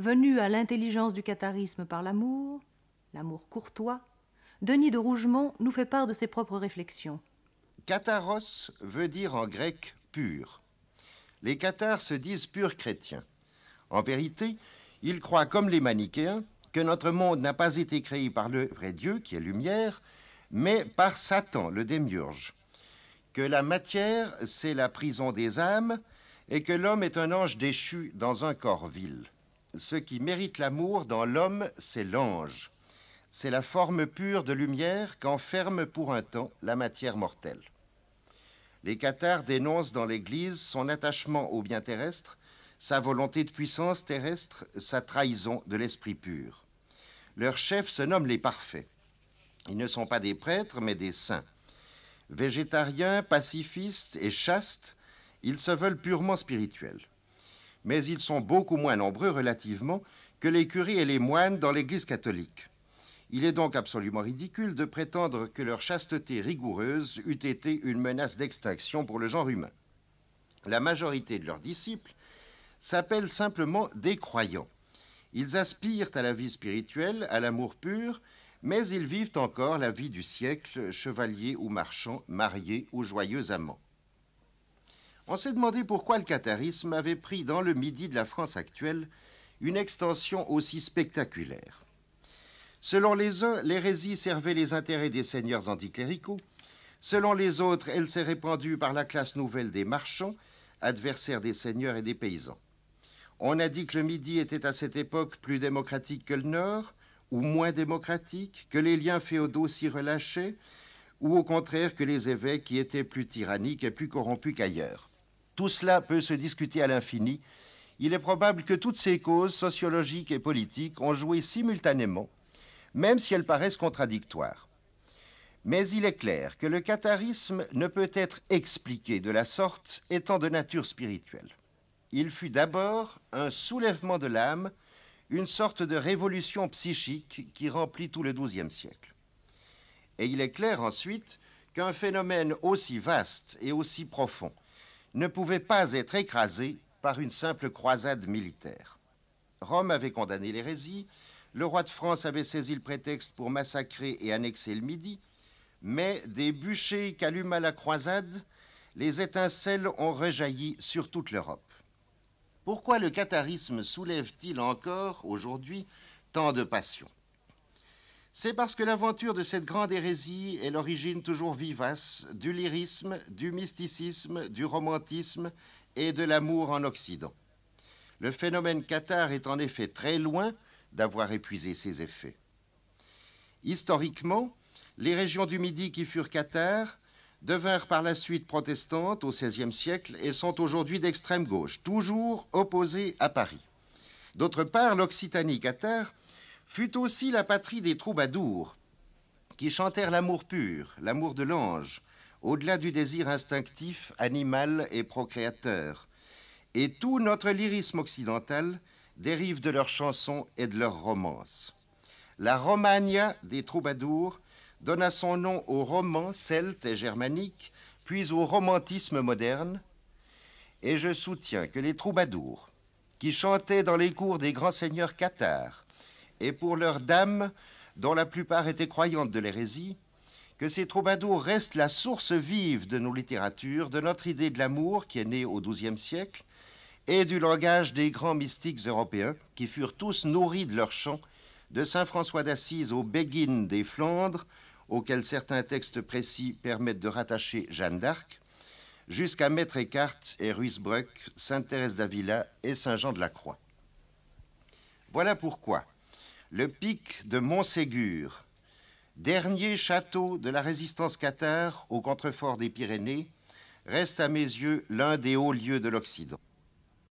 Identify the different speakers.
Speaker 1: venu à l'intelligence du catharisme par l'amour, l'amour courtois, Denis de Rougemont nous fait part de ses propres réflexions. Catharos veut dire en grec pur. Les cathares se disent purs chrétiens. En vérité, ils croient comme les manichéens que notre monde n'a pas été créé par le vrai Dieu, qui est lumière, mais par Satan, le démiurge. Que la matière, c'est la prison des âmes, et que l'homme est un ange déchu dans un corps vil. Ce qui mérite l'amour dans l'homme, c'est l'ange. C'est la forme pure de lumière qu'enferme pour un temps la matière mortelle. Les cathares dénoncent dans l'Église son attachement au bien terrestre, sa volonté de puissance terrestre, sa trahison de l'esprit pur. Leurs chefs se nomment les parfaits. Ils ne sont pas des prêtres, mais des saints. Végétariens, pacifistes et chastes, ils se veulent purement spirituels mais ils sont beaucoup moins nombreux relativement que les curés et les moines dans l'Église catholique. Il est donc absolument ridicule de prétendre que leur chasteté rigoureuse eût été une menace d'extinction pour le genre humain. La majorité de leurs disciples s'appellent simplement des croyants. Ils aspirent à la vie spirituelle, à l'amour pur, mais ils vivent encore la vie du siècle, chevalier ou marchand, marié ou joyeux amants. On s'est demandé pourquoi le catharisme avait pris dans le midi de la France actuelle une extension aussi spectaculaire. Selon les uns, l'hérésie servait les intérêts des seigneurs anticléricaux. Selon les autres, elle s'est répandue par la classe nouvelle des marchands, adversaires des seigneurs et des paysans. On a dit que le Midi était à cette époque plus démocratique que le Nord, ou moins démocratique, que les liens féodaux s'y relâchaient, ou au contraire que les évêques y étaient plus tyranniques et plus corrompus qu'ailleurs. Tout cela peut se discuter à l'infini. Il est probable que toutes ces causes sociologiques et politiques ont joué simultanément, même si elles paraissent contradictoires. Mais il est clair que le catharisme ne peut être expliqué de la sorte étant de nature spirituelle. Il fut d'abord un soulèvement de l'âme, une sorte de révolution psychique qui remplit tout le XIIe siècle. Et il est clair ensuite qu'un phénomène aussi vaste et aussi profond ne pouvait pas être écrasé par une simple croisade militaire. Rome avait condamné l'hérésie, le roi de France avait saisi le prétexte pour massacrer et annexer le Midi, mais des bûchers qu'alluma la croisade, les étincelles ont rejailli sur toute l'Europe. Pourquoi le catharisme soulève-t-il encore, aujourd'hui, tant de passions c'est parce que l'aventure de cette grande hérésie est l'origine toujours vivace du lyrisme, du mysticisme, du romantisme et de l'amour en Occident. Le phénomène cathare est en effet très loin d'avoir épuisé ses effets. Historiquement, les régions du Midi qui furent cathares devinrent par la suite protestantes au XVIe siècle et sont aujourd'hui d'extrême gauche, toujours opposées à Paris. D'autre part, l'Occitanie cathare fut aussi la patrie des troubadours, qui chantèrent l'amour pur, l'amour de l'ange, au-delà du désir instinctif, animal et procréateur. Et tout notre lyrisme occidental dérive de leurs chansons et de leurs romances. La Romagna des troubadours donna son nom aux romans celtes et germaniques, puis au romantisme moderne, et je soutiens que les troubadours, qui chantaient dans les cours des grands seigneurs cathares, et pour leurs dames, dont la plupart étaient croyantes de l'hérésie, que ces troubadours restent la source vive de nos littératures, de notre idée de l'amour qui est née au XIIe siècle, et du langage des grands mystiques européens qui furent tous nourris de leur chant, de Saint François d'Assise aux Béguin des Flandres, auquel certains textes précis permettent de rattacher Jeanne d'Arc, jusqu'à Maître Eckhart et Ruysbroeck, Sainte Thérèse d'Avila et Saint Jean de la Croix. Voilà pourquoi, le pic de Montségur, dernier château de la résistance cathare au contrefort des Pyrénées, reste à mes yeux l'un des hauts lieux de l'Occident.